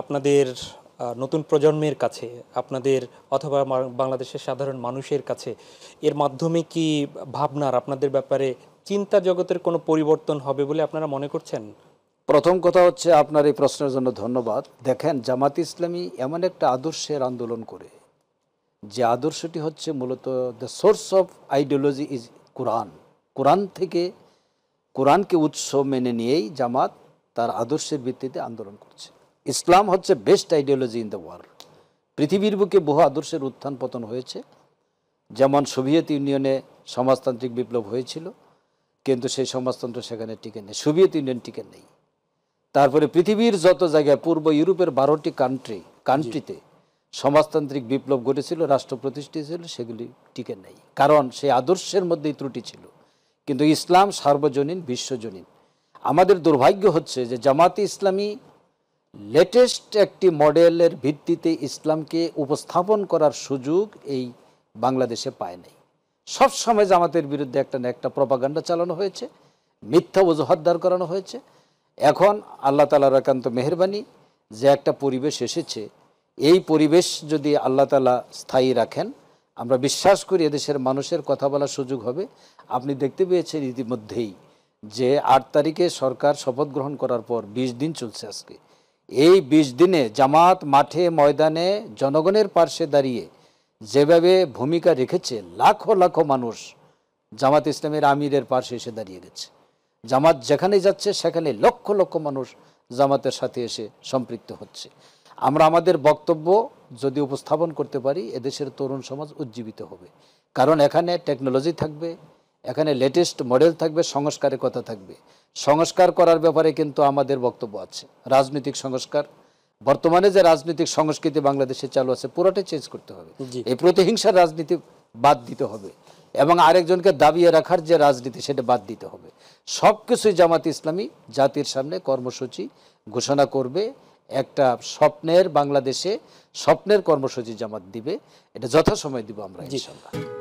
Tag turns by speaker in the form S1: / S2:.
S1: আপনাদের নতুন প্রজন্মের কাছে আপনাদের অথবা বাংলাদেশের সাধারণ মানুষের কাছে এর মাধ্যমে কি ভাবনার আপনাদের ব্যাপারে চিন্তা জগতের কোনো পরিবর্তন হবে বলে আপনারা মনে করছেন
S2: প্রথম কথা হচ্ছে আপনার এই প্রশ্নের জন্য ধন্যবাদ দেখেন জামাত ইসলামী এমন একটা আদর্শের আন্দোলন করে যে আদর্শটি হচ্ছে মূলত the source of ideology is কোরআন কোরআন থেকে কোরআনকে উৎস মেনে নিয়েই জামাত তার আদর্শের ভিত্তিতে আন্দোলন করছে ইসলাম হচ্ছে best ideology in the world পৃথিবীর বুকে বহু আদর্শের উত্থান পতন হয়েছে যেমন সোভিয়েত ইউনিয়নে সমাজতান্ত্রিক বিপ্লব হয়েছিল কিন্তু সেই সমাজতন্ত্র সেখানে টিকে নেই সোভিয়েত ইউনিয়ন টিকে নেই তারপরে পৃথিবীর যত জায়গায় পূর্ব ইউরোপের বারোটি কান্ট্রি কান্ট্রিতে সমাজতান্ত্রিক বিপ্লব ঘটেছিল রাষ্ট্র প্রতিষ্ঠিত ছিল সেগুলি টিকে নেই কারণ সেই আদর্শের মধ্যেই ত্রুটি ছিল কিন্তু ইসলাম সার্বজনীন বিশ্বজনীন আমাদের দুর্ভাগ্য হচ্ছে যে জামাতে ইসলামী লেটেস্ট একটি মডেলের ভিত্তিতে ইসলামকে উপস্থাপন করার সুযোগ এই বাংলাদেশে পায় নাই সবসময় জামাতের বিরুদ্ধে একটা না একটা প্রপাগান্ডা চালানো হয়েছে মিথ্যা অজুহাত দাঁড় করানো হয়েছে এখন আল্লাহ তালার একান্ত মেহরবানি যে একটা পরিবেশ এসেছে এই পরিবেশ যদি আল্লাহ তালা স্থায়ী রাখেন আমরা বিশ্বাস করি এদেশের মানুষের কথা বলার সুযোগ হবে আপনি দেখতে পেয়েছেন ইতিমধ্যেই যে আট তারিখে সরকার শপথ গ্রহণ করার পর বিশ দিন চলছে আজকে এই ২০ দিনে জামাত মাঠে ময়দানে জনগণের পার্শ্বে দাঁড়িয়ে যেভাবে ভূমিকা রেখেছে লাখো লাখো মানুষ জামাত ইসলামের আমিরের পার্শ্বে এসে দাঁড়িয়ে গেছে জামাত যেখানে যাচ্ছে সেখানে লক্ষ লক্ষ মানুষ জামাতের সাথে এসে সম্পৃক্ত হচ্ছে আমরা আমাদের বক্তব্য যদি উপস্থাপন করতে পারি এদেশের তরুণ সমাজ উজ্জীবিত হবে কারণ এখানে টেকনোলজি থাকবে এখানে লেটেস্ট মডেল থাকবে সংস্কারের কথা থাকবে সংস্কার করার ব্যাপারে কিন্তু আমাদের বক্তব্য আছে রাজনৈতিক সংস্কার বর্তমানে যে রাজনৈতিক সংস্কৃতি বাংলাদেশে চালু আছে পুরোটাই চেঞ্জ করতে হবে এই প্রতিহিংসার রাজনীতি বাদ দিতে হবে এবং আরেকজনকে দাবিয়ে রাখার যে রাজনীতি সেটা বাদ দিতে হবে সব কিছুই জামাত ইসলামী জাতির সামনে কর্মসূচি ঘোষণা করবে একটা স্বপ্নের বাংলাদেশে স্বপ্নের কর্মসূচি জামাত দিবে এটা যথাসময় দিব আমরা ইনশাল্লাহ